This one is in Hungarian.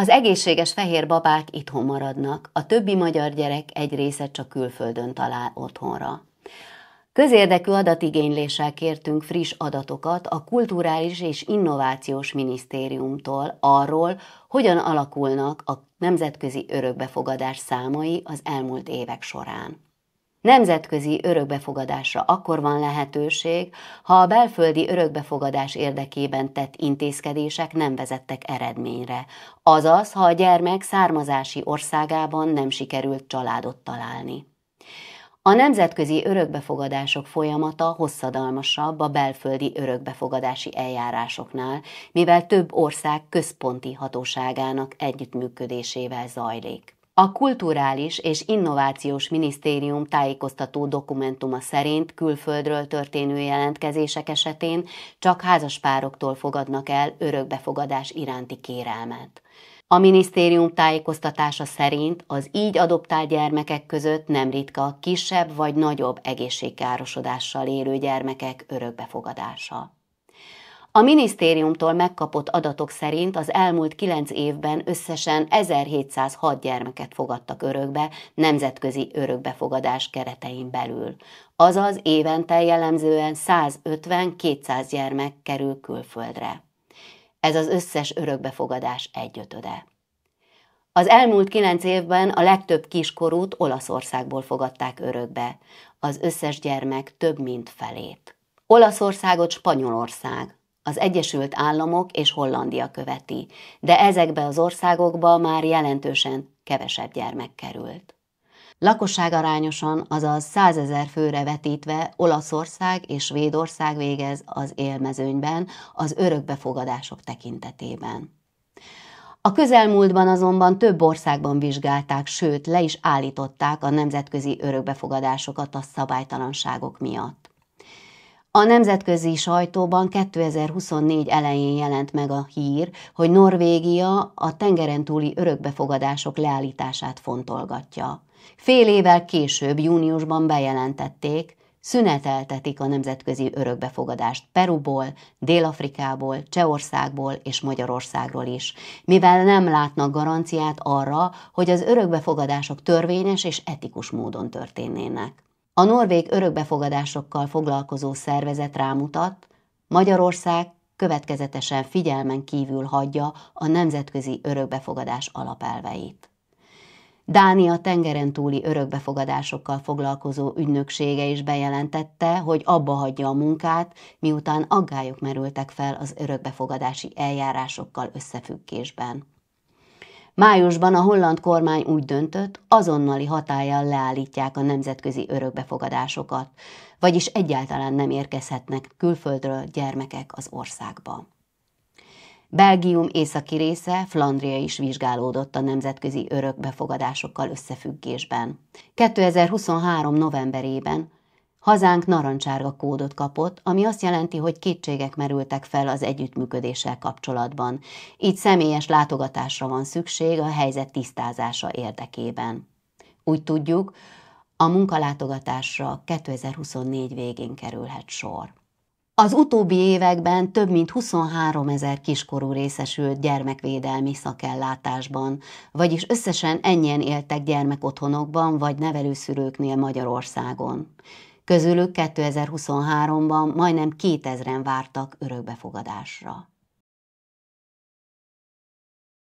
Az egészséges fehér babák itthon maradnak, a többi magyar gyerek egy része csak külföldön talál otthonra. Közérdekű adatigényléssel kértünk friss adatokat a Kulturális és Innovációs Minisztériumtól arról, hogyan alakulnak a nemzetközi örökbefogadás számai az elmúlt évek során. Nemzetközi örökbefogadásra akkor van lehetőség, ha a belföldi örökbefogadás érdekében tett intézkedések nem vezettek eredményre, azaz, ha a gyermek származási országában nem sikerült családot találni. A nemzetközi örökbefogadások folyamata hosszadalmasabb a belföldi örökbefogadási eljárásoknál, mivel több ország központi hatóságának együttműködésével zajlik. A Kulturális és Innovációs Minisztérium tájékoztató dokumentuma szerint külföldről történő jelentkezések esetén csak házaspároktól fogadnak el örökbefogadás iránti kérelmet. A minisztérium tájékoztatása szerint az így adoptált gyermekek között nem ritka kisebb vagy nagyobb egészségkárosodással élő gyermekek örökbefogadása. A minisztériumtól megkapott adatok szerint az elmúlt kilenc évben összesen 1706 gyermeket fogadtak örökbe nemzetközi örökbefogadás keretein belül. Azaz évente jellemzően 150-200 gyermek kerül külföldre. Ez az összes örökbefogadás egyötöde. Az elmúlt kilenc évben a legtöbb kiskorút Olaszországból fogadták örökbe, az összes gyermek több mint felét. Olaszországot Spanyolország, az Egyesült Államok és Hollandia követi, de ezekbe az országokba már jelentősen kevesebb gyermek került. arányosan, azaz 100 főre vetítve Olaszország és Svédország végez az élmezőnyben az örökbefogadások tekintetében. A közelmúltban azonban több országban vizsgálták, sőt le is állították a nemzetközi örökbefogadásokat a szabálytalanságok miatt. A nemzetközi sajtóban 2024 elején jelent meg a hír, hogy Norvégia a tengeren túli örökbefogadások leállítását fontolgatja. Fél évvel később, júniusban bejelentették, szüneteltetik a nemzetközi örökbefogadást Peruból, Dél-Afrikából, Csehországból és Magyarországról is, mivel nem látnak garanciát arra, hogy az örökbefogadások törvényes és etikus módon történnének. A norvég örökbefogadásokkal foglalkozó szervezet rámutat, Magyarország következetesen figyelmen kívül hagyja a nemzetközi örökbefogadás alapelveit. Dánia tengeren túli örökbefogadásokkal foglalkozó ügynöksége is bejelentette, hogy abba hagyja a munkát, miután aggályok merültek fel az örökbefogadási eljárásokkal összefüggésben. Májusban a holland kormány úgy döntött, azonnali hatállyal leállítják a nemzetközi örökbefogadásokat, vagyis egyáltalán nem érkezhetnek külföldről gyermekek az országba. Belgium északi része, Flandria is vizsgálódott a nemzetközi örökbefogadásokkal összefüggésben. 2023. novemberében Hazánk narancsárga kódot kapott, ami azt jelenti, hogy kétségek merültek fel az együttműködéssel kapcsolatban, így személyes látogatásra van szükség a helyzet tisztázása érdekében. Úgy tudjuk, a munkalátogatásra 2024 végén kerülhet sor. Az utóbbi években több mint 23 ezer kiskorú részesült gyermekvédelmi szakellátásban, vagyis összesen ennyien éltek gyermekotthonokban vagy nevelőszülőknél Magyarországon közülük 2023-ban majdnem 2000-en vártak örökbefogadásra.